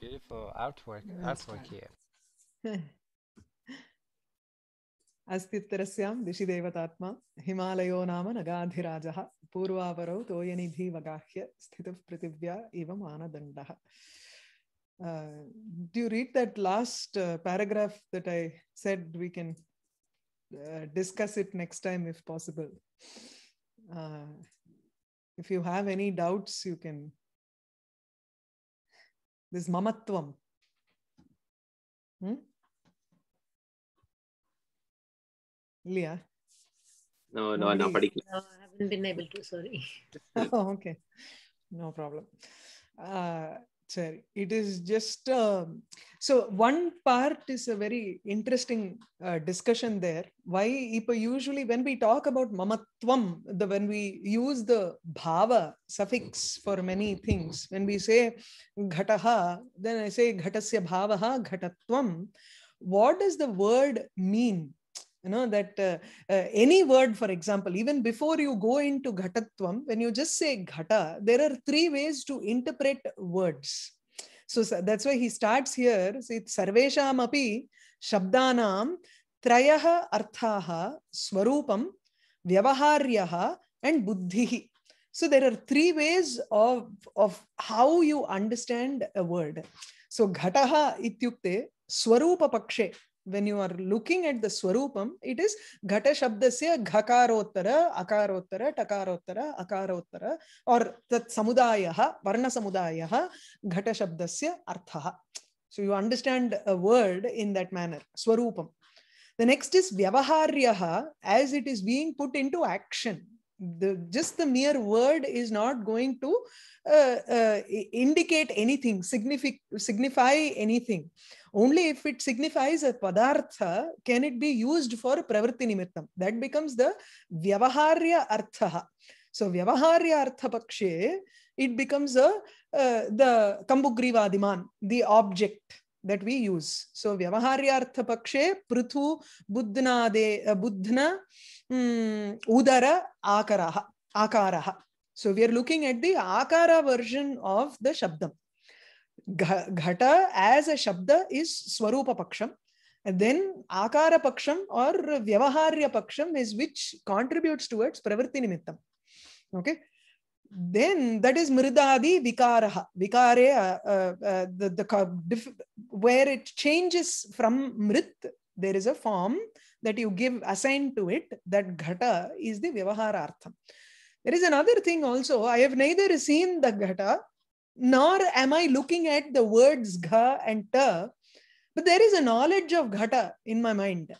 beautiful artwork, artwork here. अस्त्युत्तरस्यां देवतात्मा हिमालयो नाम नगाधिराजः पूर्वापरौ तोयनिधिवगाह्य स्थितः पृथिव्या इव मानदण्डः do read that last paragraph that I said we can discuss it next time if possible if you have any doubts you can this mamatvam. Hmm? Leah? no no நான் படிக்கல no, i haven't been able to sorry oh, okay no problem uh, sir it is just um, so one part is a very interesting uh, discussion there why ipa usually when we talk about mamatvam the when we use the bhava suffix for many things when we say ghataha then i say ghatasya bhavaha ghatatvam what does the word mean you know that uh, uh, any word for example even before you go into ghatatvam when you just say ghata there are three ways to interpret words so, so that's why he starts here see sarvesham api shabdanam trayah arthaha swarupam vyavaharyaha and buddhi so there are three ways of of how you understand a word so ghataha ityukte swarupa pakshe when you are looking at the swarupam it is ghata shabdasya ghakarottara akarottara takarottara akarottara or tat samudayah varna samudayah ghata shabdasya arthah so you understand a word in that manner swarupam the next is vyavaharyaha as it is being put into action the just the mere word is not going to uh, uh, indicate anything signific- signify anything only if it signifies a padartha can it be used for pravritti nimittam that becomes the vyavaharya artha so vyavaharya artha pakshe it becomes a uh, the kambugriva adiman the object that we use. So Vyavaharyartha Pakshe, Prithu, Buddhanade, uh, buddhna um, Udara, Akaraha, Akaraha. So we are looking at the Akara version of the Shabdam. Ghata as a Shabda is Swarupa Paksham. And then Akara Paksham or Vyavaharya Paksham is which contributes towards Pravritti Nimittam. Okay then that is mridadi vikaraha. Vikare, uh, uh, uh the, the, where it changes from mrit, there is a form that you give, assign to it, that ghata is the vyavaharartham. There is another thing also, I have neither seen the ghata, nor am I looking at the words gha and ta, but there is a knowledge of ghata in my mind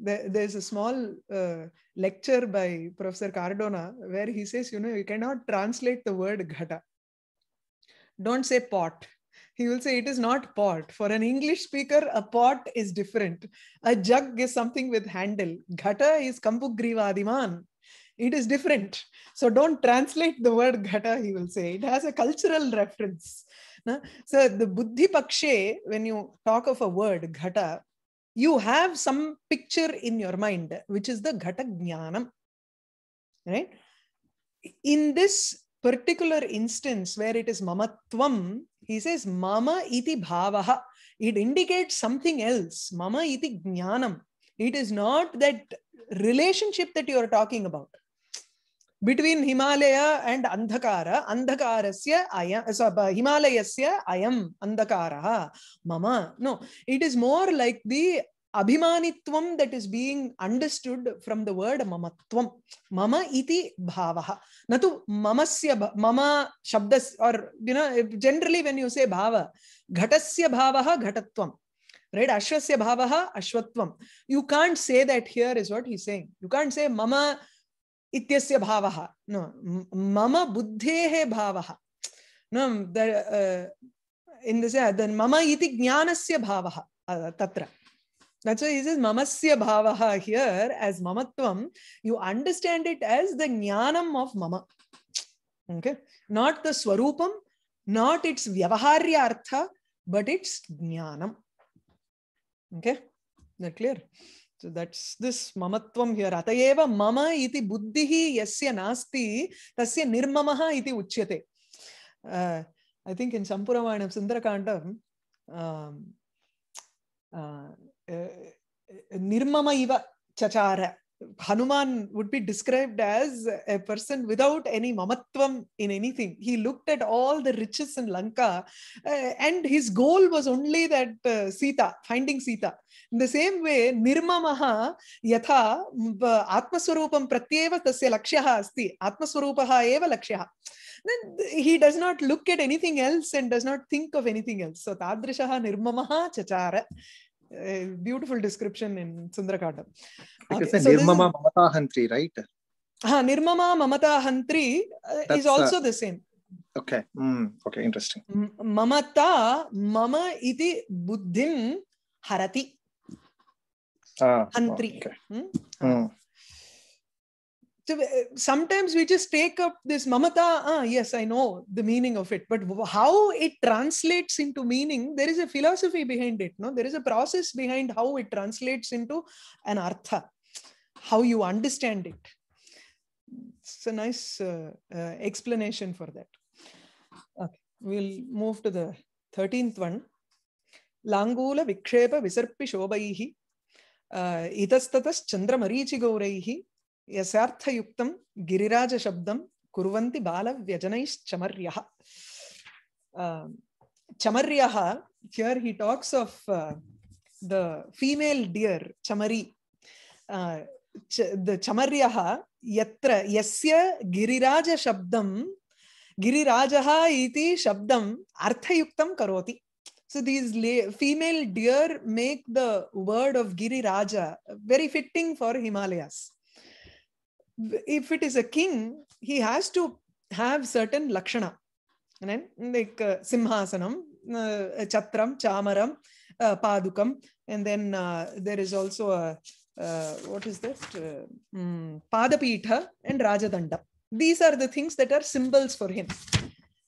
there, there's a small uh, lecture by Professor Cardona where he says, you know, you cannot translate the word ghata. Don't say pot. He will say it is not pot. For an English speaker, a pot is different. A jug is something with handle. Ghata is kampugriva adiman. It is different. So don't translate the word ghata, he will say. It has a cultural reference. So the buddhi pakshe, when you talk of a word ghata, you have some picture in your mind, which is the Ghata Right? In this particular instance where it is Mamatvam, he says Mama iti bhavaha. It indicates something else. Mama iti jnanam. It is not that relationship that you are talking about between Himalaya and Andhakara, Andhakarasya ayam, uh, so, uh, Himalayasya ayam Andhakara, mama. No, it is more like the abhimanitvam that is being understood from the word mamatvam. Mama iti bhavaha. Natu mamasya, mama shabdas, or, you know, generally when you say bhava, ghatasya bhavaha ghatatvam. right ashwasya bhavaha ashwatvam you can't say that here is what he's saying you can't say mama इत्यस्य भावः मम बुद्धेः भावः in this मम इति ज्ञानस्य भावः तत्र That's why he says mamasya bhavaha here as mamatvam. You understand it as the jnanam of mama. Okay? Not the swarupam, not its vyavaharya artha, but its jnanam. Okay? Is that clear? So that's this mamatvam here. Atayeva mama iti buddhihi yasya nasti tasya nirmamaha iti uchyate. Uh, I think in Sampuravanam Sundarakandam, um, um, uh, uh, nirmama iva chachara Hanuman would be described as a person without any mamatvam in anything. He looked at all the riches in Lanka, uh, and his goal was only that uh, Sita, finding Sita. In the same way, Nirmamaha yatha mm, Atmaswarupam pratyeva tasya lakshaha asti. Atmaswarupaha eva lakshya. Then he does not look at anything else and does not think of anything else. So Tadrishaha Nirmamaha chachara a beautiful description in Sundarakanda. Okay, it's a so Nirmama is, Mamata Hantri, right? Ha, ah, Nirmama Mamata Hantri uh, is uh, also the same. Okay. Mm, okay, interesting. M- mamata Mama iti buddhim harati. Ah, Hantri. Hmm? Hmm. So uh, sometimes we just take up this mamata, ah, yes, I know the meaning of it, but how it translates into meaning, there is a philosophy behind it. No, there is a process behind how it translates into an artha, how you understand it. It's a nice uh, uh, explanation for that. Okay, we'll move to the 13th one. Langula Vikshepa Visarpi Shobaihi, uh, Chandra Marichi Gauraihi. Giriraj शब्द कुरंती बाल व्यजन चमर्य चमर्य here he talks of the female deer चमरी चमर्य यत्र यस्य गिरिराजशब्दं गिरिराजः इति शब्दम् अर्थयुक्तं करोति so these la- female deer make the word of giriraja very fitting for himalayas if it is a king, he has to have certain lakshana, right? like uh, simhasanam, uh, chatram, chamaram, uh, padukam, and then uh, there is also a uh, what is that? Uh, um, Padapitha and Rajadanda. These are the things that are symbols for him.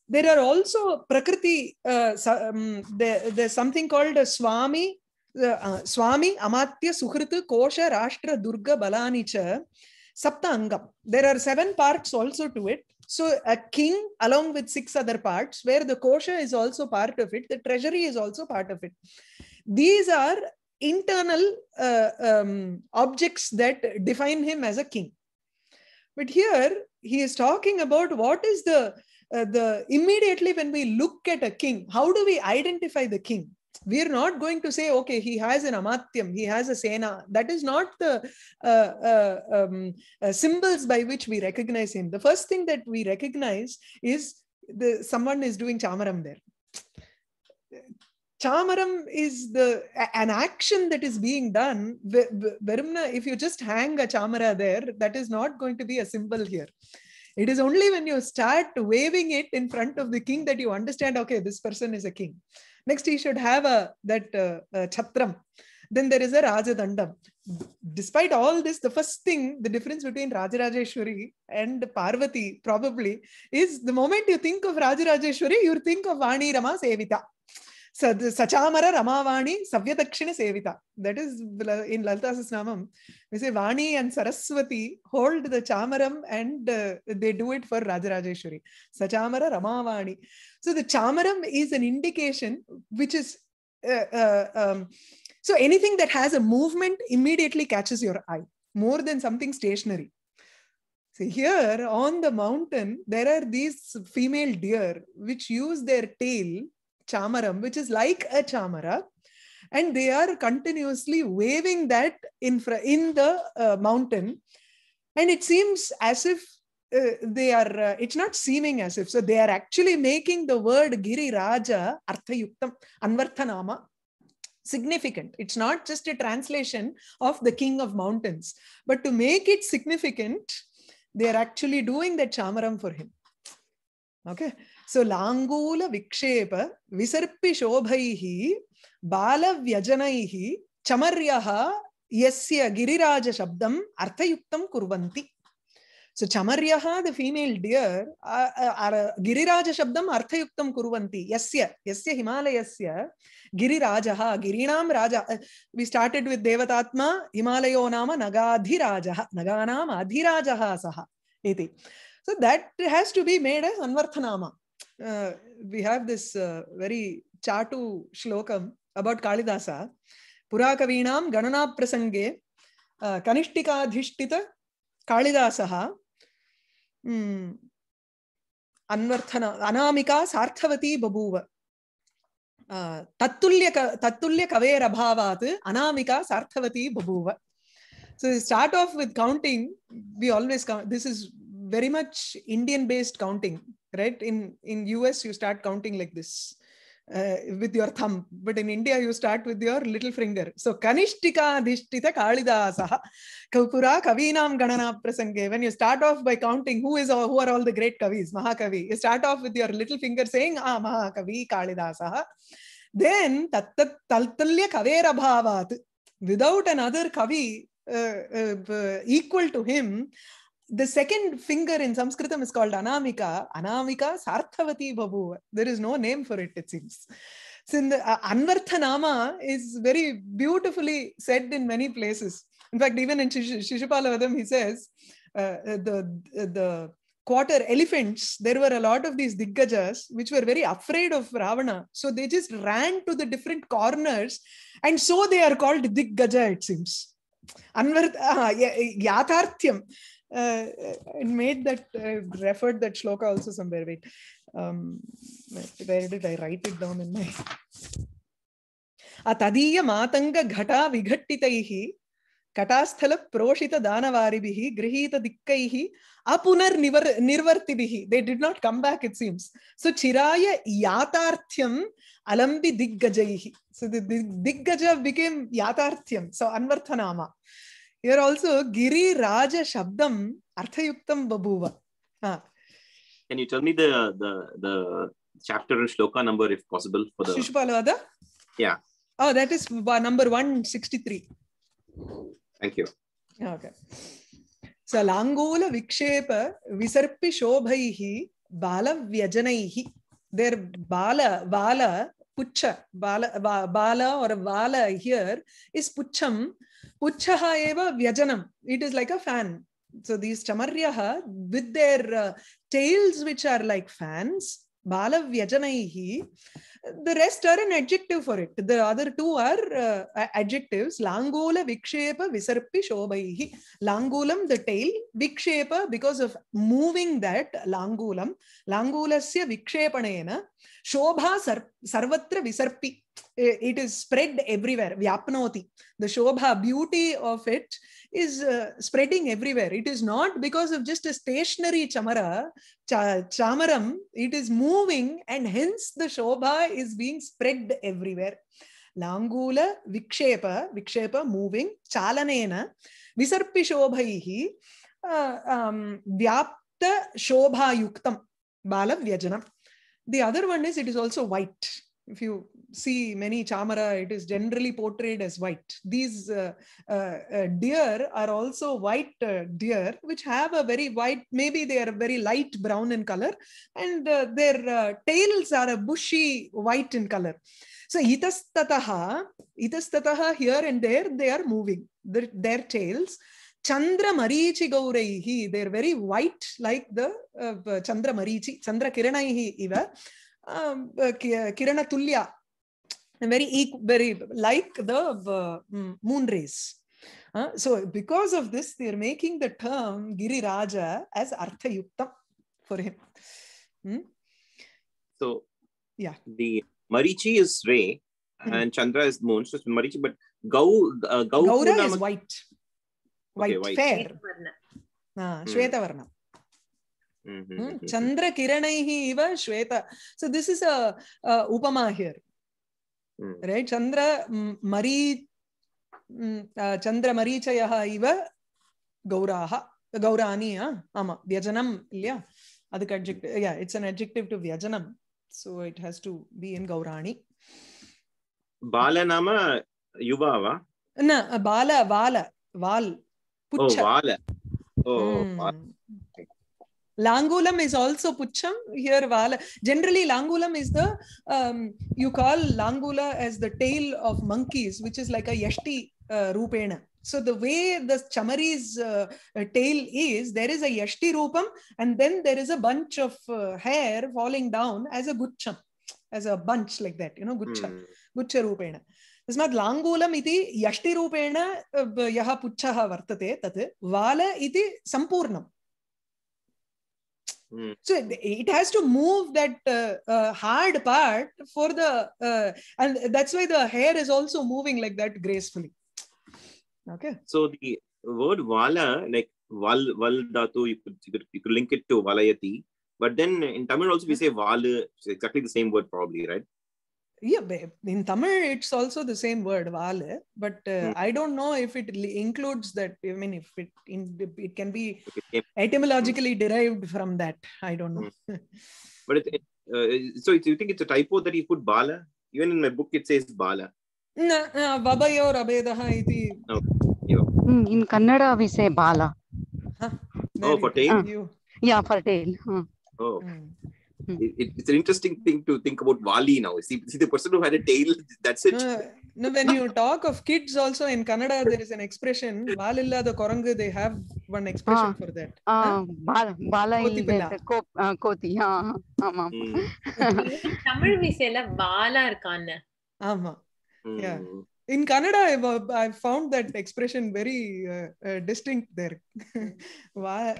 There are also Prakriti, uh, um, there, there's something called a Swami, uh, uh Swami, Amatya, Suhritu, Kosha, Rashtra, Durga, Balanicha. Saptangam. There are seven parts also to it. So a king along with six other parts where the kosha is also part of it. The treasury is also part of it. These are internal uh, um, objects that define him as a king. But here he is talking about what is the, uh, the immediately when we look at a king, how do we identify the king? we're not going to say okay he has an amatyam he has a sena that is not the uh, uh, um, uh, symbols by which we recognize him the first thing that we recognize is the someone is doing chamaram there chamaram is the an action that is being done verumna if you just hang a chamara there that is not going to be a symbol here it is only when you start waving it in front of the king that you understand okay this person is a king Next, he should have a that uh, uh, chatram. Then there is a Rajadandam. Despite all this, the first thing, the difference between Rajarajeshwari and Parvati probably is the moment you think of Rajarajeshwari, you think of Vani Rama Sevita. So the Sachamara Ramavani Savyadakshina Sevita. That is in Lalta Sasnamam. We say Vani and Saraswati hold the chamaram and uh, they do it for Rajarajeshwari. Sachamara Ramavani. So the chamaram is an indication which is. Uh, uh, um, so anything that has a movement immediately catches your eye more than something stationary. So here on the mountain, there are these female deer which use their tail chamaram, which is like a chamara. And they are continuously waving that in, in the uh, mountain. And it seems as if uh, they are, uh, it's not seeming as if, so they are actually making the word Giri Raja Arthayuktam Anvarthanama significant. It's not just a translation of the king of mountains, but to make it significant, they are actually doing the chamaram for him. Okay. सो लांगूल विक्षेप विसर्पिशोभ बाल व्यजन चमर्य यस्य गिरिराज शब्दम अर्थयुक्त कुर्वन्ति so चमर्य the female deer गिरिराज शब्दम अर्थयुक्त कुर्वन्ति यस्य यस्य हिमालयस्य गिरिराज गिरीणाम राजा वी स्टार्टेड विद देवतात्मा हिमालयो नाम नगाधिराज नगानाम अधिराज सह इति so that has to be made अनवर्थनामा uh, we have this uh, very chatu shlokam about Kalidasa. Purakavinam Ganana Prasange uh, Kanishtika Adhishtita Kalidasaha hmm. Anvarthana Anamika Sarthavati Babuva. तत्तुल्य तत्तुल्य कवेर अभावात् अनामिका सार्थवती बभूव so start off with counting we always this is very much Indian based counting, right? In, in US, you start counting like this. Uh, with your thumb, but in India you start with your little finger. So Kanishtika Adhishtita kalidasa Kapura Kavinam Ganana Prasange. When you start off by counting who is who are all the great Kavis, Mahakavi, you start off with your little finger saying Ah Mahakavi kalidasa Then Tattat Taltalya Kavera Bhavat. Without another Kavi uh, uh, uh equal to him, the second finger in Sanskritam is called Anamika. Anamika Sarthavati Babu. There is no name for it, it seems. Since so uh, Anvarthanama is very beautifully said in many places. In fact, even in Shish- he says uh, uh the, uh, the quarter elephants, there were a lot of these diggajas which were very afraid of Ravana. So they just ran to the different corners, and so they are called diggaja, it seems. Anvart, uh, yatharthyam uh, it made that uh, referred that shloka also somewhere. Wait, um, where did I write it down in my? atadीय मातंग घटा विघट्टितैः कटास्थल प्रोषित दानवारिभिः गृहीत दिक्कैः अपुनर्निवर् निर्वर्तिभिः they did not come back it seems so चिराय यातार्थ्यम अलंबि दिग्गजैः सो द दिग्गज बिकेम यातार्थ्यम सो अन्वर्थनामा here also Giri Raja Shabdam Arthayuktam Babuva. Ah. Can you tell me the the the chapter or shloka number if possible for the Shishupalada? Yeah. Oh, that is number 163. Thank you. Okay. सलाङ्गूल विक्षेप विसर्पि शोभैः बाल व्यजनैः देर बाल बाल पुच्छ बाल बाल और बाल हियर इस पुच्छम Uchaha eva vyajanam. It is like a fan. So these chamaryaha, with their uh, tails which are like fans, bala vyajanaihi, the rest are an adjective for it. The other two are uh, adjectives. Langola vikshepa visarpi shobaihi. Langulam, the tail. Vikshepa, because of moving that, langulam. Langulasya vikshepanena. Shobha sar, sarvatra visarpi. It is spread everywhere. Vyapnoti. The shobha, beauty of it is uh, spreading everywhere. It is not because of just a stationary chamara, chamaram, it is moving and hence the shobha is being spread everywhere. Langula vikshepa, vikshepa moving, chalanena, visarpi shobhaihi, uh, um, shobha yuktam, bala vyajanam. The other one is it is also white if you see many chamara, it is generally portrayed as white. These uh, uh, uh, deer are also white uh, deer, which have a very white, maybe they are very light brown in color, and uh, their uh, tails are a bushy white in color. So itastataha, itastataha here and there, they are moving their, their tails. Chandra Marichi Gauraihi, they're very white like the uh, Chandra Marichi, Chandra Kiranaihi Iva um, uh, uh, Kirana Tulya, very, very like the uh, mm, moon rays. Uh, so because of this, they're making the term Giri Raja as Yukta for him. Hmm? So yeah, the Marichi is ray hmm and Chandra is moon. So it's Marichi, but Gau, uh, Gaura is white. White, okay, white, fair. Shwetavarna. Uh, ah, hmm. Shwetavarna. chandra kiranaihi iva shweta so this is a, a upama here right chandra mari chandra marichayah iva gauraha gaurani ama vyajanam ilya அதுக்கு adjective yeah it's an adjective to வியஜனம் so it has to be in கௌராணி பால நாம யுவாவா என்ன பால வால வால் புச்ச வால ஓ Langulam is also pucham. Here, Vala. Generally, Langulam is the, um, you call Langula as the tail of monkeys, which is like a yashti uh, rupena. So the way the chamari's uh, tail is, there is a yashti rupam, and then there is a bunch of uh, hair falling down as a gucham, as a bunch like that, you know, gucha, mm. gucha rupena. तस्मात् लाङ्गूलम् इति यष्टिरूपेण यः पुच्छः वर्तते तत् वाल इति सम्पूर्णं Mm. So it has to move that uh, uh, hard part for the, uh, and that's why the hair is also moving like that gracefully. Okay. So the word vala, like val, val you could, you could, you could link it to valayati. But then in Tamil also we say val, exactly the same word probably, right? yeah in tamil it's also the same word vale but uh, hmm. i don't know if it includes that i mean if it in, it can be etymologically derived from that i don't know hmm. but it, it, uh, so you think it's a typo that he put bala even in my book it says bala no uh, iti no mm, in kannada we say bala huh? oh for tail uh, yeah for tail huh. Hmm. oh Hmm. It, it's an interesting thing to think about Wali now. See, see the person who had a tail, that's it. No, no, when you talk of kids, also in Kannada, there is an expression, Valilla the Korangu, they have one expression ah, for that. Ah, huh? Bala, bala Koti uh, Koti, yeah. Tamil we say Bala irkanna. Yeah. In Canada, I, I found that expression very uh, uh, distinct there.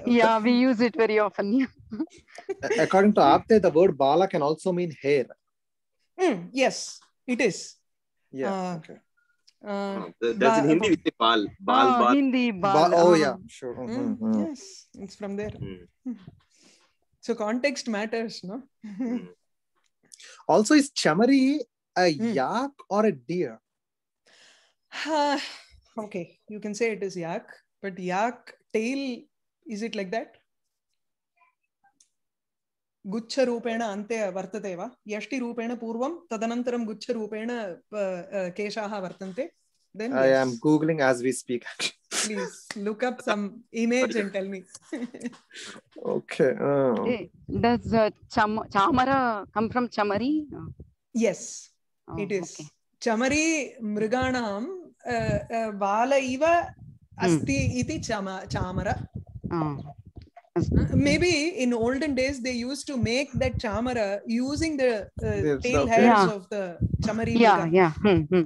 yeah, we use it very often. according to Apte, the word bala can also mean hair. Mm, yes, it is. Yeah. Uh, okay. Uh, ah, that's in Hindi. We bal, bal, oh, bal. Hindi, bal. oh ah. yeah, sure. Mm, mm -hmm. Mm-hmm, mm-hmm. Yes, it's from there. Mm. So context matters, no. Hmm. also, is chamari a hmm. yak or a deer? Uh, okay, you can say it is yak, but yak tail is it like that? गुच्छरूपेण अन्ते वर्तते वा यष्टिरूपेण पूर्वं तदनन्तरं गुच्छरूपेण केशाः वर्तन्ते then i yes. am googling as we speak please look up some image and tell me okay oh. does uh, cham chamara come from chamari yes oh, it is okay. chamari mriganam uh, uh, vala iva asti hmm. iti chama chamara oh. Uh, maybe in olden days they used to make that chamara using the uh, tail okay. hairs yeah. of the chamari. Yeah, yeah. Hmm, hmm.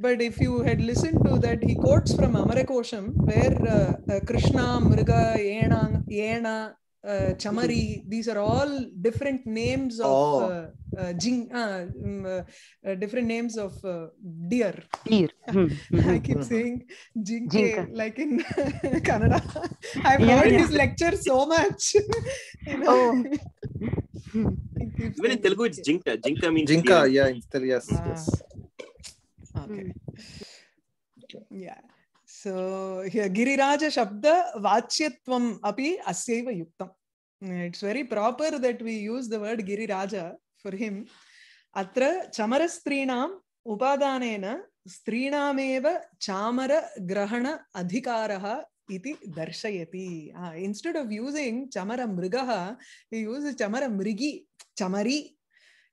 But if you had listened to that, he quotes from Amarakosham where uh, uh, Krishna, Mriga, Yena, Yena, uh, chamari these are all different names of oh. uh, uh jing, um, different names of deer deer hmm, hmm, hmm, i keep saying jinke like in Canada. i've yeah, heard yeah. this lecture so much you know? oh even in Telugu, it's Jinka. Jinka means Jinka, yeah, in Telugu, yes, ah. yes. Okay. Yeah. सो गिरिराजशब्दवाच्यत्वम् अपि अस्यैव युक्तम् it's very proper that we use the word गिरिराज for him अत्र चमरस्त्रीणाम् उपादानेन स्त्रीणामेव चामरग्रहण अधिकारः इति दर्शयति इन्स्टेड् आफ् यूसिङ्ग् चमरमृगः यूस् चमरमृगी चमरी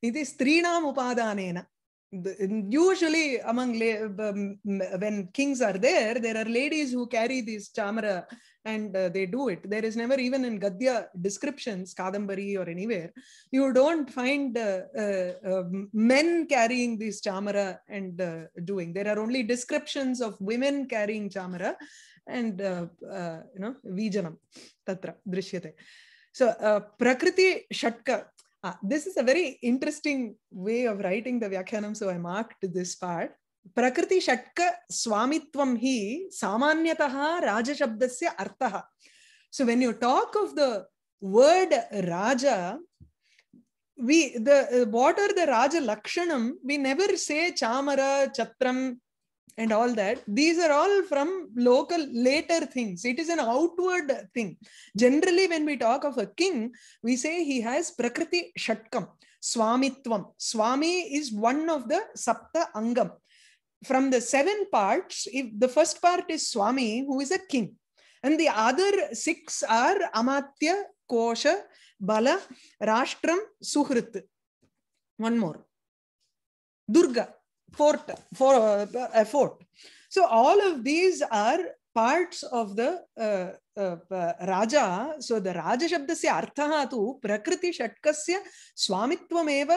इति स्त्रीणाम् उपादानेन the, usually among um, when kings are there there are ladies who carry these chamara and uh, they do it there is never even in gadya descriptions kadambari or anywhere you don't find uh, uh, um, men carrying these chamara and uh, doing there are only descriptions of women carrying chamara and uh, uh, you know vijanam tatra drishyate so prakriti shatka uh, this is a very interesting way of writing the Vyakhanam, so I marked this part. Prakriti प्रकृति षट्क samanya taha raja shabdasya Artaha. so when you talk of the word raja we the uh, what are the raja lakshanam we never say chamara chatram and all that these are all from local later things it is an outward thing generally when we talk of a king we say he has prakriti shatkam swamitvam swami is one of the sapta angam from the seven parts if the first part is swami who is a king and the other six are amatya kosha bala rashtram suhrit one more durga fort for a fort so all of these are parts of the uh, uh, raja so the raja shabdasya artha tu prakriti shatkasya swamitvamev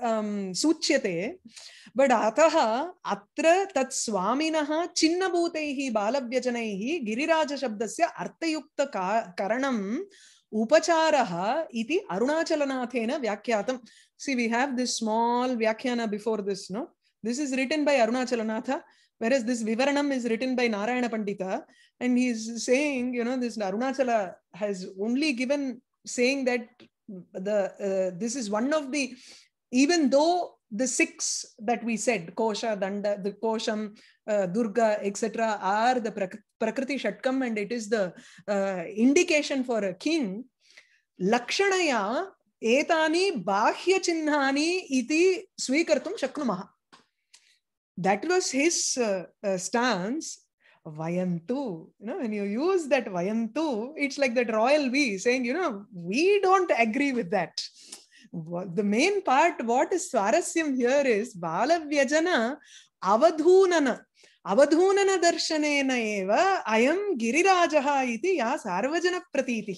um, suchyate but atah atra tat swaminah chinnabhutaihi balavyajnaihi giriraja shabdasya arthayukta karanam उपचारः इति अरुणाचलनाथेन व्याख्यातं see we have this small व्याख्यान before this no This is written by Arunachalanatha, whereas this Vivaranam is written by Narayana Pandita. And he's saying, you know, this Arunachala has only given saying that the uh, this is one of the, even though the six that we said, Kosha, Danda, the Kosham, uh, Durga, etc., are the Prak Prakriti Shatkam, and it is the uh, indication for a king. Lakshanaya एतानि बाह्यचिह्नानि इति स्वीकर्तुं शक्नुमः that was his uh, uh, stance vayantu you know when you use that vayantu it's like that royal we saying you know we don't agree with that the main part what is swarasyam here is balavyajana avadhunana అవధూనన దర్శనేన naiva Ayam గిరిరాజ ఇది yeah సార్వజన ప్రతీతి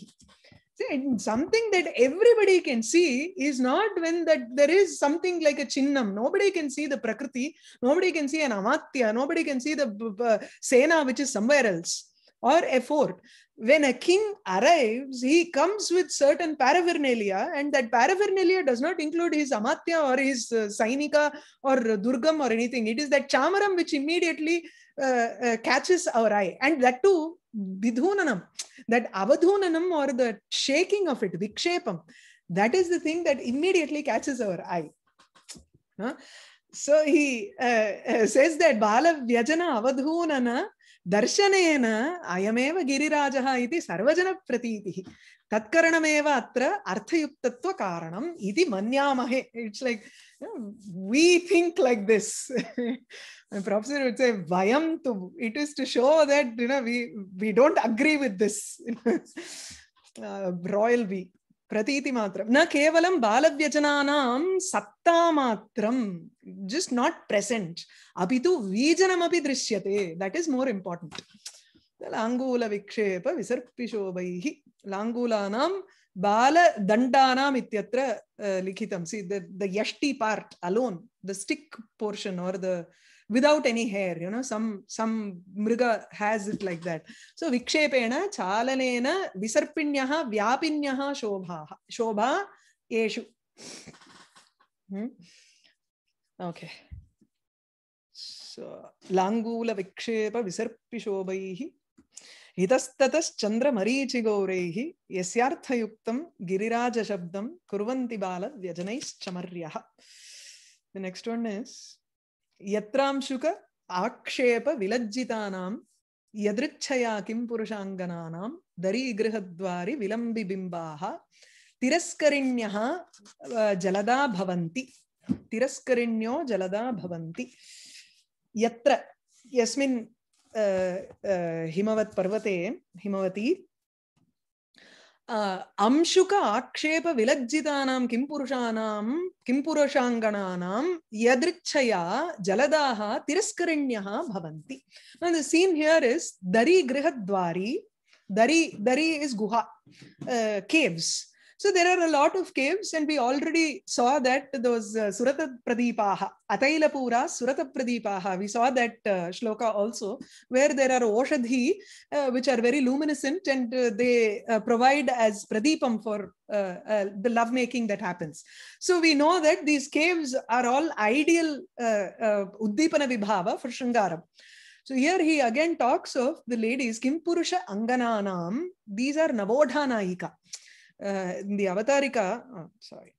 See, something that everybody can see is not when that there is something like a chinnam. Nobody can see the prakriti. Nobody can see an amatya. Nobody can see the uh, sena, which is somewhere else, or a fort. When a king arrives, he comes with certain paraphernalia, and that paraphernalia does not include his amatya or his uh, sainika or durgam or anything. It is that chamaram which immediately uh, uh catches our eye, and that too vidhunanam, that avadhunanam or the shaking of it, vikshepam, that is the thing that immediately catches our eye. Huh? So he uh, uh says that Bala Vyajana Avadhunana Darshanena Ayameva Girirajaha iti Sarvajana Pratiti. तत्करणमेव अत्र अर्थयुक्तत्वकारणम् इति मन्यामहे it's like we think like this professor it's a वयं तु it is to show that you know we don't agree with this rule we प्रतीतिमात्रं न केवलं बालव्यजनानां सत्तामात्रं जस्ट् नाट् प्रेसेण्ट् अपि तु वीजनमपि दृश्यते दट् इस् मोर् इम्पार्टेण्ट् லாங்கூல விக்ஷேப விசர்பிஷோபைஹி லாங்கூலானாம் பால தண்டானாம் இத்தியத்திர லிகிதம் சி த யஷ்டி part alone the stick portion are the without any hair you know some some mriga has it like that so vikshepena chalanena visarpinyaha vyapinyaha shobhaha shobha yeshu hmm? okay so langula vikshepa visarpi shobaihi हितस्ततश्चन्द्रमरीचिगौरैः यस्यार्थयुक्तं गिरिराजशब्दं कुर्वन्ति व्यजन The next one is यत्रांशुक आक्षेपविलज्जितानां यदृच्छया किं पुरुषाङ्गनानां दरीगृहद्वारि विलम्बिबिम्बाः तिरस्करिण्यः जलदा भवन्ति जलदा यस्मिन् हिमवत् पर्वते हिमवती अंशुक आक्षेपविलज्जितानां किं पुरुषाणां किं पुरुषाङ्गणानां यदृच्छया जलदाः तिरस्करिण्यः भवन्ति द सीन् हियर् इस् दरी गृहद्वारी दरी दरी इस् गुहा caves uh, So there are a lot of caves, and we already saw that those uh, Surata Pradipaha, Ataila Surata Pradipaha, we saw that uh, shloka also, where there are Oshadhi, uh, which are very luminescent and uh, they uh, provide as Pradipam for uh, uh, the lovemaking that happens. So we know that these caves are all ideal uh, Uddipana Vibhava for Shingaram. So here he again talks of the ladies, Kimpurusha Angananam. These are navodhanaika uh, in the Avatarika, oh, sorry,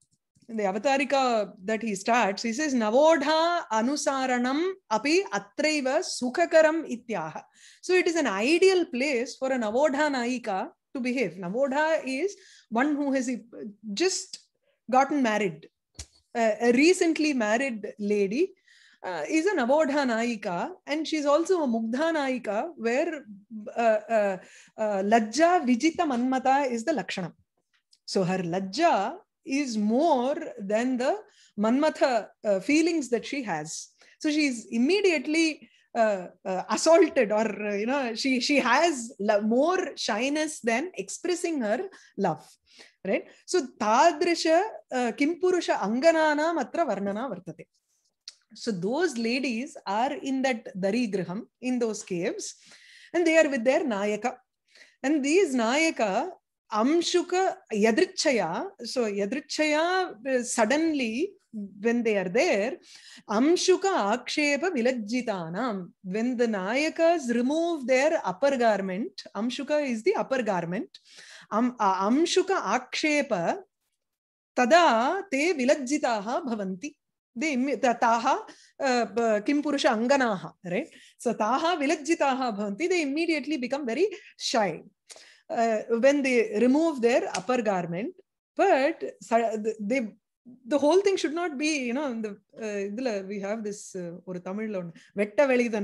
in the Avatarika that he starts, he says, Navodha anusaranam api Atreva sukhakaram ityaha. So it is an ideal place for a Navodha Naika to behave. Navodha is one who has just gotten married. Uh, a recently married lady uh, is an Abodha Naika and she's also a Mugdha Naika where uh, uh, uh, Lajja Vijita Manmata is the Lakshanam. So her lajja is more than the manmatha uh, feelings that she has. So she is immediately uh, uh, assaulted or uh, you know she she has more shyness than expressing her love right so tadrisha uh, kimpurusha angananam matra varnana vartate so those ladies are in that darigraham in those caves and they are with their nayaka and these nayaka Amshuka Yadrichaya, so Yadrichaya suddenly when they are there, Amshuka Akshepa Vilajitanam. When the Nayakas remove their upper garment, Amshuka is the upper garment. Am, amshuka Akshepa Tada te Vilajitaha Bhavanti. they taha uh, kim purusha anganaha right so taha vilajjitaha bhavanti they immediately become very shy uh, when they remove their upper garment but they the whole thing should not be you know இந்த இதுல we have this or tamil ஒரு தமிழ்ல ஒன்று வெட்ட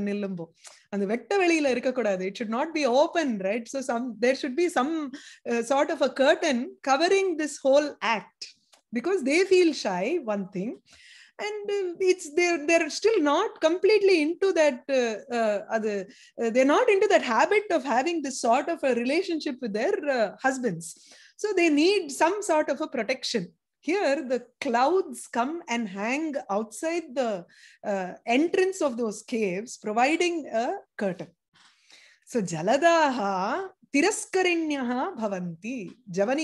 and the vetta veli la irukka இருக்கக்கூடாது it should not be open right so some there should be some uh, sort of a curtain covering this whole act because they feel shy one thing uh, and uh, it's they're they're still not completely into that uh, uh, other they're not into that habit of having this sort of a relationship with their husbands so they need some sort of a protection here the clouds come and hang outside the entrance of those caves providing a curtain so jaladaha tiraskarinyaha bhavanti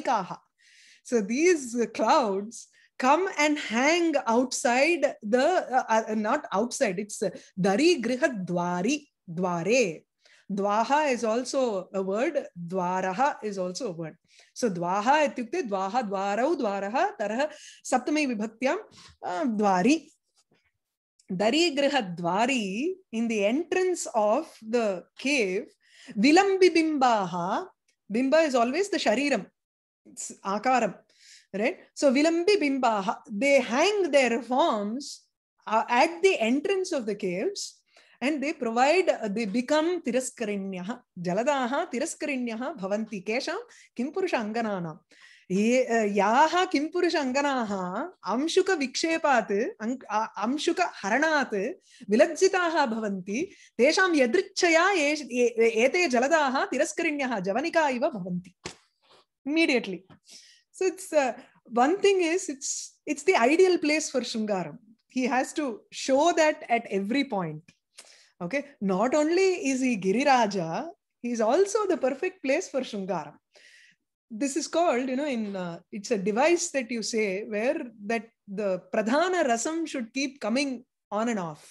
kaha. so these clouds come and hang outside the uh, uh, not outside it's uh, dari griha dwari dware dwaha is also a word dwaraha is also a word so dwaha ityukte dwaha dwarau dwaraha tarah saptami vibhaktyam uh, dwari dari griha dwari in the entrance of the cave vilambi bimbaha bimba is always the shariram it's akaram right? So Vilambi Bimba, they hang their forms uh, at the entrance of the caves and they provide, uh, they become Tiraskarinyaha. Jaladaha Tiraskarinyaha Bhavanti Kesham Kimpurush Angananam. Uh, याः किम्पुरुष Amshuka अंशुकविक्षेपात् अंशुकहरणात् विलज्जिताः भवन्ति तेषां यदृच्छया एते जलदाः तिरस्करिण्यः जवनिका इव भवन्ति इमीडियट्लि so it's uh, one thing is it's it's the ideal place for Shringaram. He has to show that at every point. Okay, not only is he Giriraja, he's also the perfect place for Shringaram. This is called, you know, in uh, it's a device that you say where that the pradhana rasam should keep coming on and off.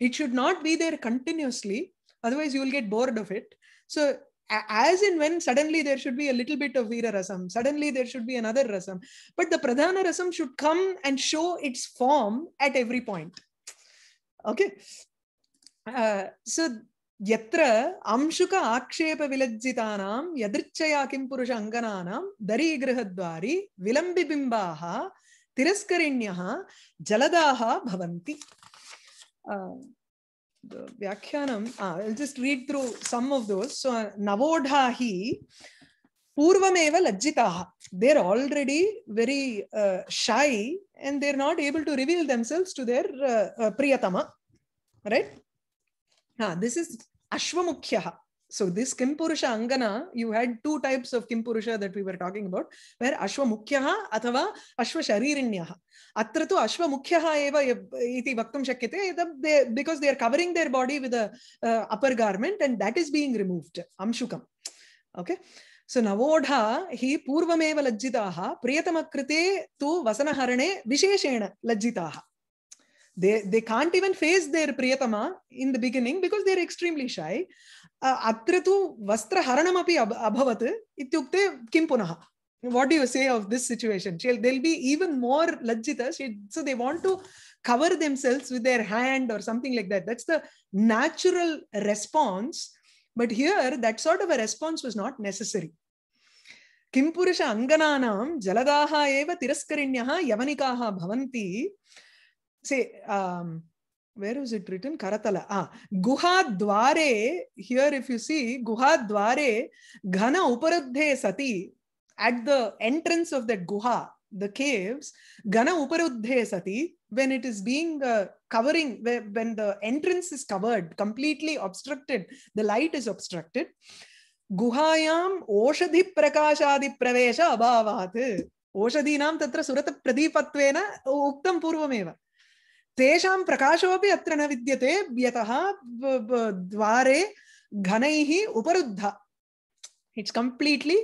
It should not be there continuously, otherwise you will get bored of it. So as and when suddenly there should be a little bit of Veera Rasam, suddenly there should be another Rasam. But the Pradhana Rasam should come and show its form at every point. Okay. Uh, so यत्र अंशुक आक्षेप विलज्जितानां यदृच्छया किं पुरुष अङ्गनानां दरीगृहद्वारि विलम्बिबिम्बाः तिरस्करिण्यः जलदाः भवन्ति uh, the Vyakhyanam, ah, I'll just read through some of those. So, Navodhahi, Purvameva Lajjitaha. They're already very uh, shy and they're not able to reveal themselves to their uh, uh, Priyatama, right? Now ah, this is Ashvamukyaha so this kimpurusha angana you had two types of kimpurusha that we were talking about where ashwa mukhyaha athava ashwa sharirinyaha atra tu ashwa mukhyaha eva iti vaktum shakyate because they are covering their body with a upper garment and that is being removed amshukam okay so navodha hi purvameva lajjitaha priyatamakrite tu vasanaharane visheshena lajjitaha they they can't even face their priyatama in the beginning because they are extremely shy अत्र तु वस्त्रहरणमपि अब अभवत् इत्युक्ते किं पुनः what do you say of this situation she'll they'll be even more lajjita she, so they want to cover themselves with their hand or something like that that's the natural response but here that sort of a response was not necessary किं पुरुष अङ्गनानां जलदाः एव तिरस्करिण्यः यवनिकाः भवन्ति से um, where was it written? Karatala. Ah, Guha Dware, here if you see, Guha Dware, Ghana Uparuddhe Sati, at the entrance of that Guha, the caves, Ghana Uparuddhe Sati, when it is being uh, covering, when the entrance is covered, completely obstructed, the light is obstructed. Guhayam Oshadhi Prakashadi Pravesha Abhavat. Oshadinam Tatra Surata Pradipatwena uh, Uktam Purvameva. तेषां प्रकाशोऽपि अत्र न विद्यते यतः द्वारे घनैः उपरुद्ध it's completely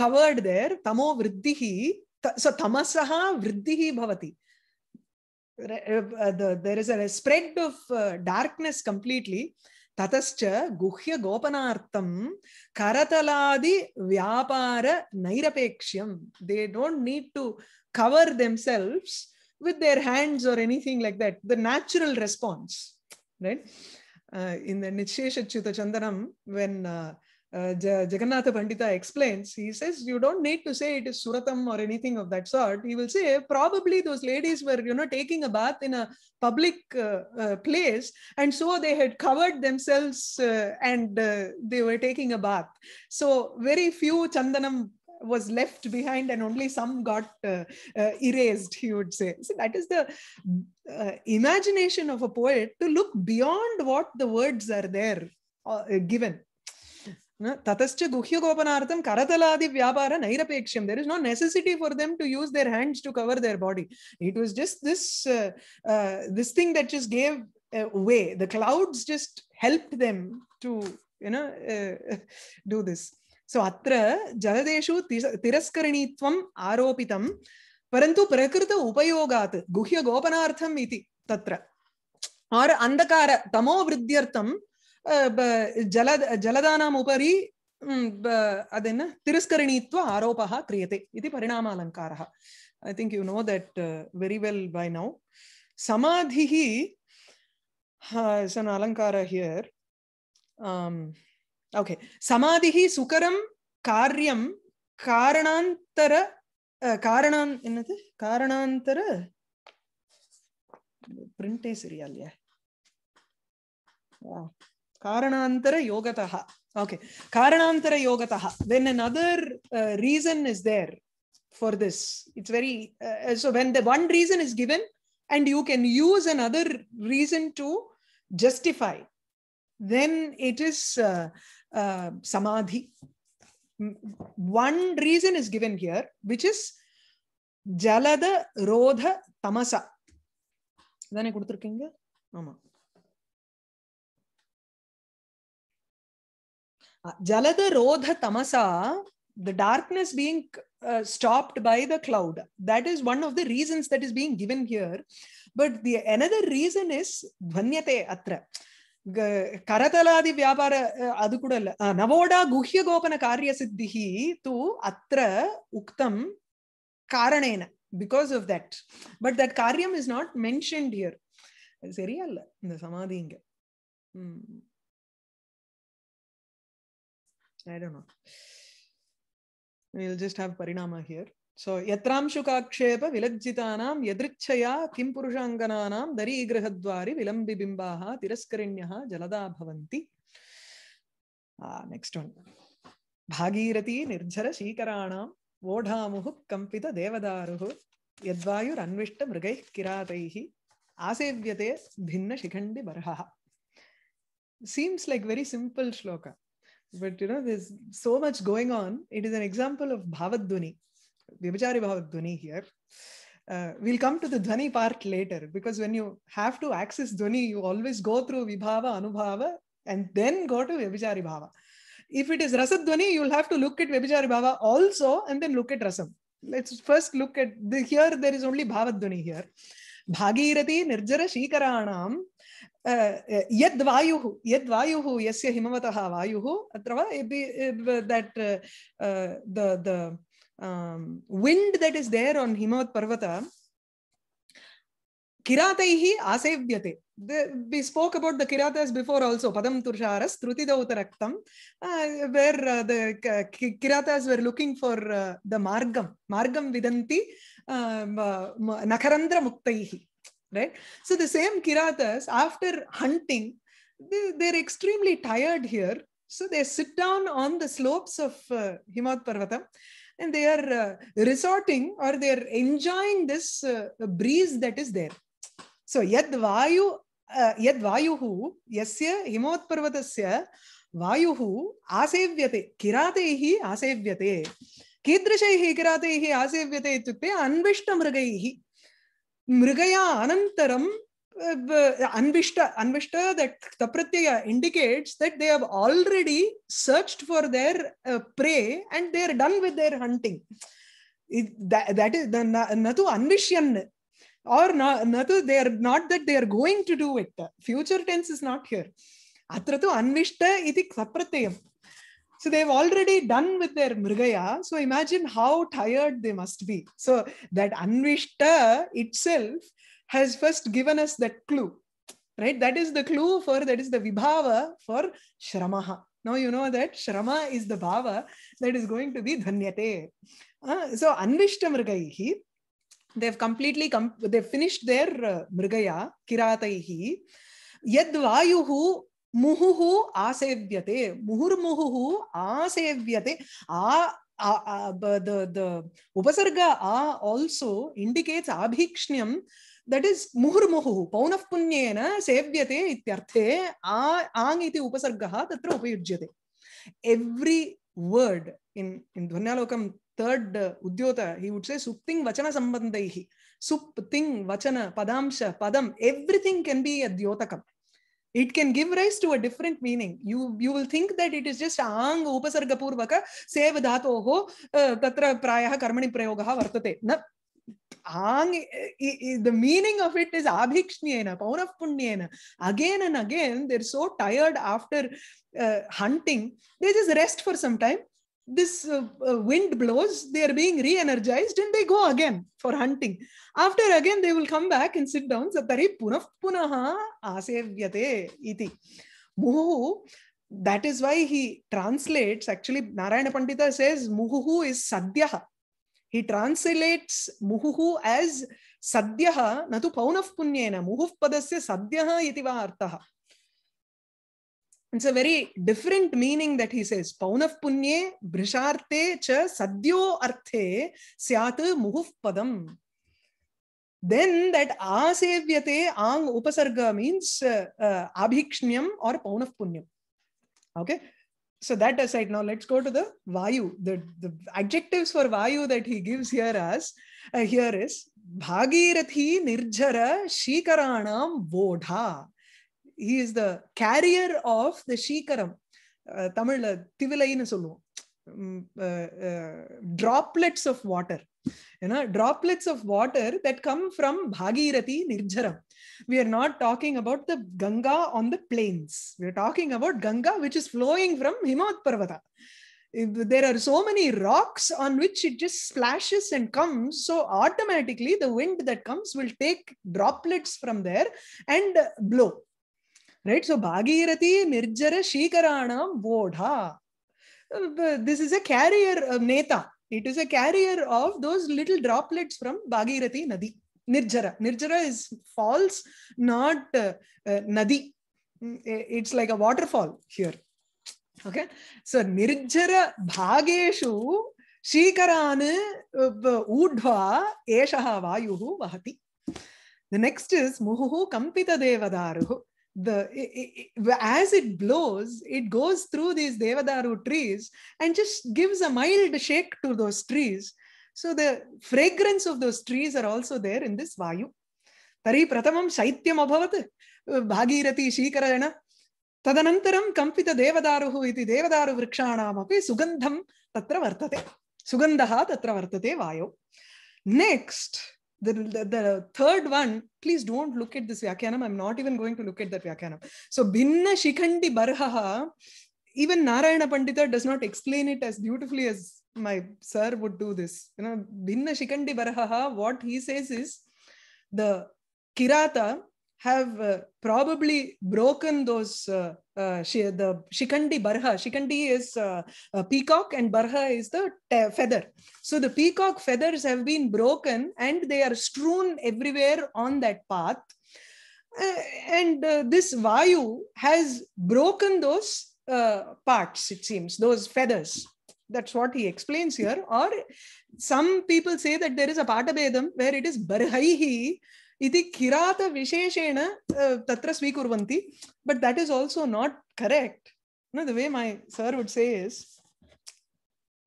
covered there तमो वृद्धिः सो तमसः वृद्धिः भवति there is a spread of darkness completely ततश्च गुह्यगोपनार्थं करतलादिव्यापारनैरपेक्ष्यं they don't need to cover themselves with their hands or anything like that, the natural response, right? Uh, in the Nicheshachyuta Chandanam, when uh, uh, Jagannatha Pandita explains, he says, you don't need to say it is suratam or anything of that sort. He will say, probably those ladies were, you know, taking a bath in a public uh, uh, place. And so they had covered themselves uh, and uh, they were taking a bath. So very few chandanam was left behind and only some got uh, uh, erased, he would say. So that is the uh, imagination of a poet to look beyond what the words are there uh, given. తతశ్చ గుహ్యగోపనార్థం కరతలాది వ్యాపార నైరపేక్ష్యం there is no necessity for to to their their hands to cover their body it was just this this thing that just gave way the clouds just help them to you know uh, do this so अत्र जलदेषु तिरस्करणीत्वम् आरोपितं परन्तु प्रकृत उपयोगात् गुह्यगोपनार्थम् इति तत्र और अन्धकार तमोवृद्ध्यर्थं जल जलदानाम् उपरि अदेन तिरस्करणीत्व आरोपः क्रियते इति परिणामालङ्कारः I think you know that very well by now समाधिः इस् अन् अलङ्कार हियर् ஓகே சமாதிகி சுகரம் காரியம் காரணாந்தர காரணான் என்னது காரணாந்தர பிரிண்டே சரியா இல்லையா காரணாந்தர யோகதா ஓகே காரணாந்தர யோகதா when an other reason is there for this it's very uh, so when the one reason is given and you can use another reason to justify then it is uh, samadhi. One reason is given here, which is jalada rodha tamasa. தானே கொடுத்துருக்கீங்க ஆமா jalada rodha tamasa the darkness being uh, stopped by the cloud that is one of the reasons that is being given here but the another reason is dhvanyate atra uh, கரதலாதி வியாபார அது கூட இல்ல நவோடா குஹ்ய கோபன காரிய சித்தி தூ அத்த உக்தம் காரணேன because of that but that காரியம் இஸ் நாட் மென்ஷன்ட் ஹியர் அது சரியா இல்ல இந்த சமாதி இங்க I don't know. We'll just have Parinama here. So Yatramshukaksheva Vilajitanam Yadrichaya Kimpurushangananam Dari Grahadvari Vilambi Bimbaha Tiraskarinyaha Jalada Bhavanti. Ah, next one. Bhagirati Nirjara Shikaranam Vodhamuhuk Kampita Devadaruhu Yadvayu Ranvishta Mrgai Kirataihi Asevyate Bhinna Shikandi Barha. Seems like very simple shloka. But you know, there's so much going on. It is an example of Bhavadduni. Vyabhachari Bhava Dhuni here. Uh, we'll come to the Dhani part later because when you have to access Dhuni, you always go through Vibhava, Anubhava, and then go to Vyabhachari Bhava. If it is Rasadhvani, you'll have to look at Vyabhachari Bhava also and then look at Rasam. Let's first look at the here, there is only Bhava Dhuni here. Bhagirathi निर्जर शीकराणां यद्वायुः यद्वायुः यस्य हिमवतः वायुः अत्र वा that the um, wind that is there on Himavat Parvata, kirataihi asevyate. The, we spoke about the kiratas before also, padam tursharas, trutida utaraktam, uh, where uh, the uh, kiratas were looking for uh, the margam, margam vidanti um, uh, nakarandra muktaihi. Right? So the same kiratas, after hunting, they, they're extremely tired here. So they sit down on the slopes of uh, Himat Parvatam and they are uh, resorting or they are enjoying this uh, breeze that is there. So yad vayu यद् वायुः यस्य हिमोत्पर्वतस्य वायुः आसेव्यते किरातैः आसेव्यते कीदृशैः किरातैः आसेव्यते इत्युक्ते अन्विष्टमृगैः मृगया अनन्तरं Anvishta, Anvishta, that tapratyaya indicates that they have already searched for their uh, prey and they are done with their hunting. It, that, that is the Natu Anvishyan or Natu, they are not that they are going to do it. Future tense is not here. Atratu Anvishta iti tapratyam. So they've already done with their mrigaya. So imagine how tired they must be. So that anvishta itself has first given us that clue right that is the clue for that is the vibhava for shramaha now you know that shrama is the bhava that is going to be dhanyate uh, so anvishta mrigaihi have completely com- they've finished their uh, mrigaya kirataihi yad vayuhu asevyate muhur muhuhu asevyate आ Uh, uh, the, the Upasarga A also indicates Abhikshyam that is मुहुर्मुहुः पौनःपुन्येन सेव्यते इत्यर्थे आ आङ् इति उपसर्गः तत्र उपयुज्यते एव्री वर्ड् इन् इन् ध्वन्यालोकं थर्ड् उद्योत हि वुड् से सुप्तिङ् वचनसम्बन्धैः सुप् तिङ् वचन पदांश पदम् एव्रिथिङ्ग् केन् बि अ द्योतकम् it can give rise to a different meaning you you will think that it is just aang upasarga purvaka sev dhatoho tatra prayah karmani prayogah vartate na Ang, the meaning of it is abhikshniyena, na. Again and again, they're so tired after uh, hunting, they just rest for some time. This uh, uh wind blows, they are being re energized and they go again for hunting. After again, they will come back and sit down. Satari punavpunaha asevyate iti. Muhu, that is why he translates, actually, Narayana Pandita says, Muhu is sadhyaha he translates muhuhu as sadhyaha natu paunaf punyena muhuf padasya sadhyaha iti va artaha it's a very different meaning that he says paunaf punye brisharte cha sadyo arthe syat muhuf padam then that asevyate ang upasarga means uh, uh, abhikshnyam or paunaf punyam okay so that aside now let's go to the vayu the, the adjectives for vayu that he gives here as uh, here is bhagirathi nirjara shikaranam vodha he is the carrier of the shikaram தமிழ்ல திவிலைன்னு சொல்லுவோம் Mm, uh, uh, droplets of water you know droplets of water that come from bhagirathi nirjaram we are not talking about the ganga on the plains we are talking about ganga which is flowing from himat parvata there are so many rocks on which it just splashes and comes so automatically the wind that comes will take droplets from there and blow right so bhagirathi nirjara shikaranam vodha this is a carrier uh, neta it is a carrier of those little droplets from bhagirathi nadi nirjara nirjara is falls not uh, uh, nadi it's like a waterfall here okay so nirjara bhageshu shikaran udhva eshaha vayuhu vahati the next is muhuhu kampita devadaruhu the as it blows it goes through these devadaru trees and just gives a mild shake to those trees so the fragrance of those trees are also there in this vayu tari prathamam shaityam abhavat uh, bhagirati shikarana tadanantaram kampita devadaruhu iti devadaru vrikshanam api sugandham tatra vartate sugandaha tatra vartate vayu next the, the, the, third one, please don't look at this Vyakyanam. I'm not even going to look at that Vyakyanam. So, Bhinna Shikhandi Barhaha, even Narayana Pandita does not explain it as beautifully as my sir would do this. You know, Bhinna Shikhandi Barhaha, what he says is the Kirata have uh, probably broken those uh, uh, she, the shikandi barha shikandi is uh, a peacock and barha is the feather so the peacock feathers have been broken and they are strewn everywhere on that path uh, and uh, this vayu has broken those uh, parts it seems those feathers that's what he explains here or some people say that there is a part patabedam where it is barhaihi इति किरातविशेषेण तत्र स्वीकुर्वन्ति but that is also not correct no the way my sir would say is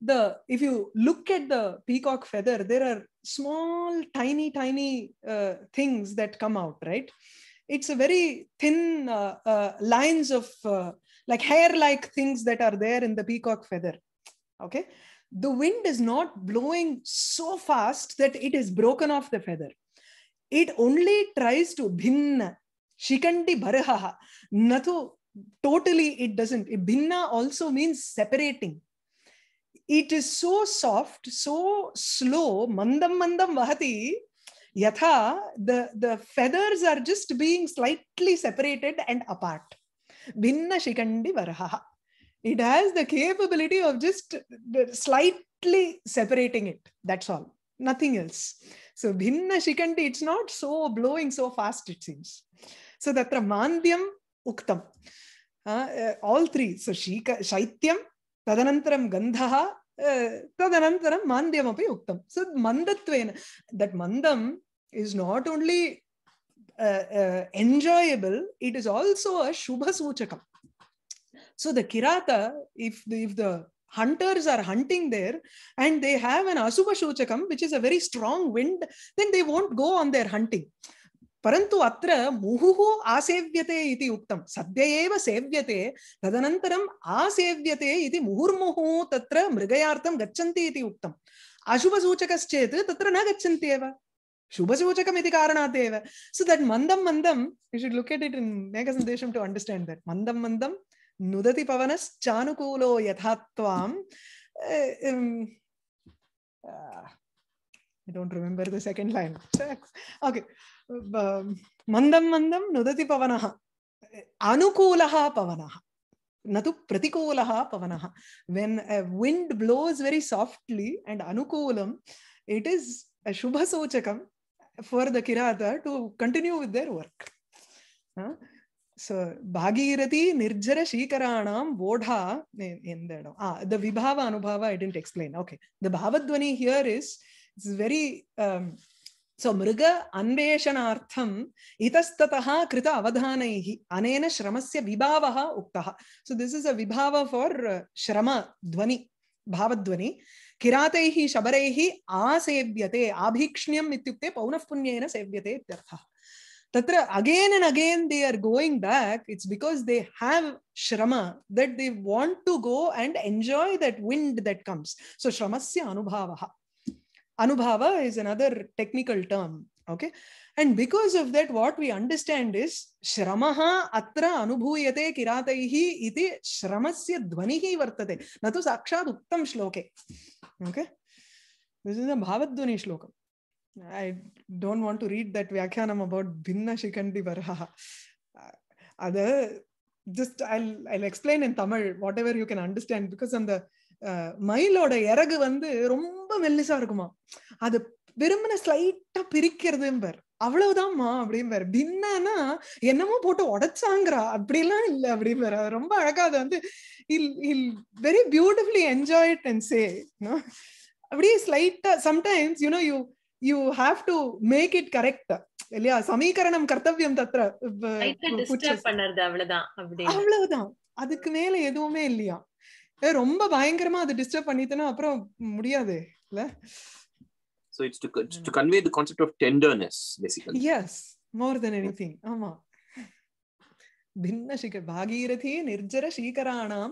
the if you look at the peacock feather there are small tiny tiny uh, things that come out right it's a very thin uh, uh, lines of like hair like things that are there in the peacock feather okay the wind is not blowing so fast that it is broken off the feather it only tries to bhinna, shikanti baraha, nathu totally it doesn't. Bhinna also means separating. It is so soft, so slow, mandam mandam vahati, yatha, the, the feathers are just being slightly separated and apart. Bhinna shikandi varaha. It has the capability of just slightly separating it. That's all. Nothing else. So Bhinna Shikanti, it's not so blowing so fast, it seems. So Tatra Mandhyam Uktam. Uh, all three. So Shika, Shaityam, Tadanantaram Gandhaha, तदनन्तरं मान्द्यमपि उक्तं so मन्दत्वेन that मन्दम् is not only enjoyable it is also a shubha suchakam so the kirata if the, if the hunters are hunting there and they have an Asubha Shochakam, which is a very strong wind, then they won't go on their hunting. परन्तु अत्र मुहुः आसेव्यते इति उक्तं सद्य एव सेव्यते तदनन्तरम् आसेव्यते इति मुहुर्मुहुः तत्र मृगयार्थं गच्छन्ति इति उक्तम् अशुभसूचकश्चेत् तत्र न गच्छन्ति एव शुभसूचकमिति कारणात् एव सो दट् मन्दं मन्दं you should look at it in मेघसन्देशं टु अण्डर्स्टाण्ड् दट् मन्दं मन्दं नुदति पवनश्चानुकूलो यथात्वाम् I don't remember the second नुदति पवन अनुकूल पवन न तो प्रतिकूल पवन when wind blows very softly and अनुकूल इट इज शुभ सूचक for the Kirata to continue with their work so bhagirathi nirjara shikaranam vodha in the no. ah the vibhava anubhava i didn't explain okay the bhavadvani here is is very um, so mriga anveshanartham itastataha krita avadhanaihi anena shramasya vibhavaha uktaha so this is a vibhava for uh, shrama dvani భావధ్వని కిరాతైః శబరైః ఆసేవ్యతే ఆభీక్ష్ణ్యం ఇత్యుక్తే పౌనఃపుణ్యేన సేవ్యతే ఇత్యర్థః Tatra again and again they are going back. It's because they have shrama that they want to go and enjoy that wind that comes. So shramasya anubhavaha. Anubhava is another technical term. Okay. And because of that, what we understand is shramaha atra anubhuyate kirataihi iti shramasya dvanihi vartate. Natu sakshad uttam shloke. Okay. This is a bhavadvani shlokam. I don't want to read that வியாக்கியானம் about பின்ன சிகண்டி வரா அது just I I explain in Tamil whatever you can understand because அந்த uh, மயிலோட இறகு வந்து ரொம்ப மெல்லிசா இருக்குமா அது விரும்பின ஸ்லைட்டா பிரிக்கிறதும்பர் அவ்வளவுதான்மா அப்படிம்பாரு பின்னானா என்னமோ போட்டு உடைச்சாங்கிறா அப்படிலாம் இல்ல அப்படிம்பாரு அது ரொம்ப அழகா அது வந்து இல் இல் very beautifully enjoy it and say அப்படியே ஸ்லைட்டா sometimes you know you you have to make it correct இல்லையா சமீகரணம் கர்த்தவியம் தத்ர அவ்வளவுதான் அதுக்கு மேல எதுவுமே இல்லையா ரொம்ப பயங்கரமா அது டிஸ்டர்ப் பண்ணிட்டனா அப்புறம் முடியாது இல்ல so it's to to convey the concept of tenderness basically yes more than anything ஆமா भिन्न शिखर भागीरथी निर्जर शीकराणाम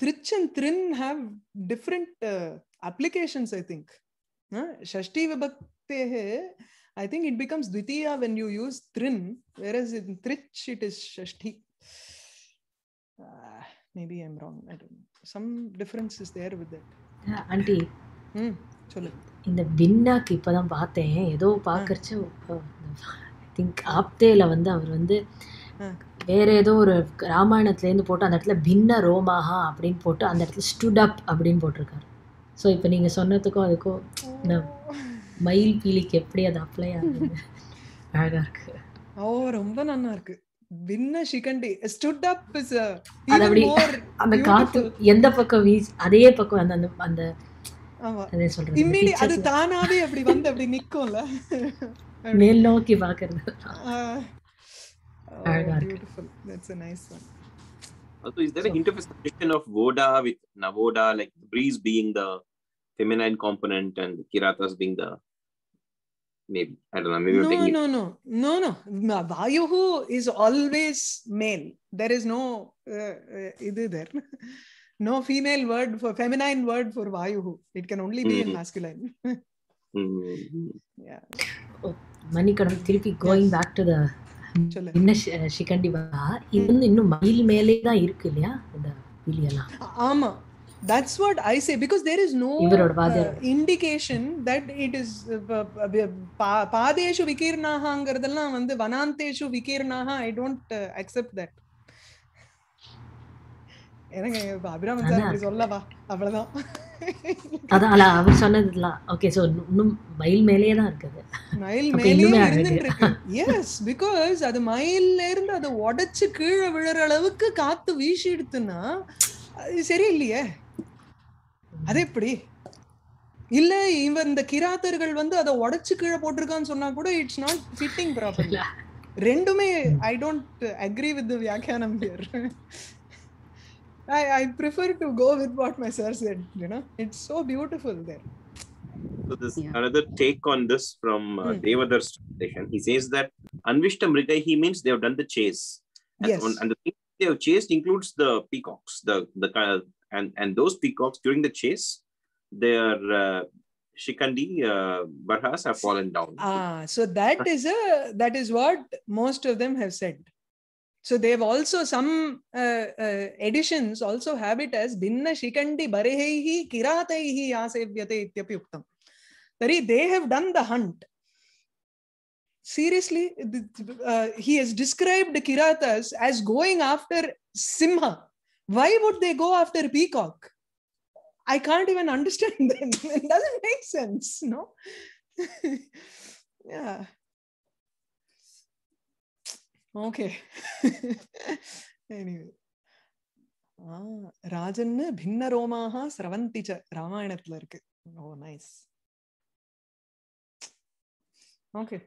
திருச் அண்ட் த்ரின் have different applications I think ஷஷ்டி விபக்தே ஐ திங்க் இட் பிகம்ஸ் த்விதீயா வென் யூ யூஸ் த்ரின் வேர் இஸ் இன் த்ரிச் இட் இஸ் ஷஷ்டி maybe I'm wrong some difference is there with ஆண்டி ம் சொல்லு இந்த வின்னாக்கு இப்போதான் பார்த்தேன் ஏதோ பார்க்கறச்சு ஐ ஆப்தேல வந்து அவர் வந்து hmm. வேற ஏதோ ஒரு ராமாயணத்துலேருந்து போட்டு அந்த இடத்துல பின்ன ரோமாஹா அப்படின்னு போட்டு அந்த இடத்துல ஸ்டுட் அப் அப்படின்னு போட்டிருக்காரு ஸோ இப்போ நீங்கள் சொன்னதுக்கும் அதுக்கும் இந்த மயில் பீலிக்கு எப்படி அது அப்ளை ஆகுது அழகாக இருக்கு ஓ ரொம்ப நல்லா இருக்கு பின்ன ஸ்டுட் அப் இஸ் அந்த காத்து எந்த பக்கம் வீச் அதே பக்கம் அந்த அந்த அந்த அதே சொல்றது அது தானாவே அப்படி வந்து அப்படி நிக்கும்ல மேல் நோக்கி பாக்குறது oh, Beautiful. That's a nice one. Also, is there so, a hint of a suggestion of Voda with Navoda, like breeze being the feminine component and Kiratas being the maybe I don't know. Maybe no, no, no, no, no, no, no. Vayuhu is always male. There is no uh, either uh, there. No female word for feminine word for Vayuhu. It can only be mm-hmm. in hmm. masculine. mm-hmm. Yeah. Oh, Manikadam, going yes. back to the என்ன ஷிகண்டிபா இது வந்து இன்னும் மயில் மேலே தான் இருக்கு இல்லையா இந்த பிலியெல்லாம் ஆமா uh, uh, பாதேஷு வந்து வனாந்தேஷு விகீர்ணாக ஐ டோன்ட் அக்செப்ட் தட் எனக்கு அபிராமன் சார் சொல்லவா அவ்வளவுதான் அதான் அவர் சொன்னதுலாம் ஓகே சோ இன்னும் மயில் மேலேயே தான் இருக்குது மயில் மேலேயே இருந்துருக்கு எஸ் பிகாஸ் அது மயில்ல இருந்து அதை உடைச்சு கீழே விழுற அளவுக்கு காத்து வீசி எடுத்துனா அது சரியில்லையே அது எப்படி இல்ல இவ இந்த கிராத்தர்கள் வந்து அதை உடைச்சு கீழே போட்டிருக்கான்னு சொன்னா கூட இட்ஸ் நாட் ஃபிட்டிங் ப்ராப்பர்லி ரெண்டுமே ஐ டோன்ட் அக்ரி வித் வியாக்கியானம் here I, I prefer to go with what my sir said. You know, it's so beautiful there. So this yeah. another take on this from uh, hmm. Devadar's translation. He says that Anvishta He means they have done the chase. And, yes. On, and the thing they have chased includes the peacocks, the the uh, and and those peacocks during the chase, their uh, shikandi uh, barhas have fallen down. Ah, so that is a that is what most of them have said. So they have also some uh, uh, editions also have it as Bhinna Shikandi Barehehi Kirataihi ityapi Ityapyuktam. Tari, they have done the hunt. Seriously, uh, he has described Kiratas as going after Simha. Why would they go after peacock? I can't even understand them. it doesn't make sense, no? yeah. Okay ராஜன்னு பின்ன ரோமாக சிரவந்திச்ச ராமாயணத்துல இருக்கு ஓ nice okay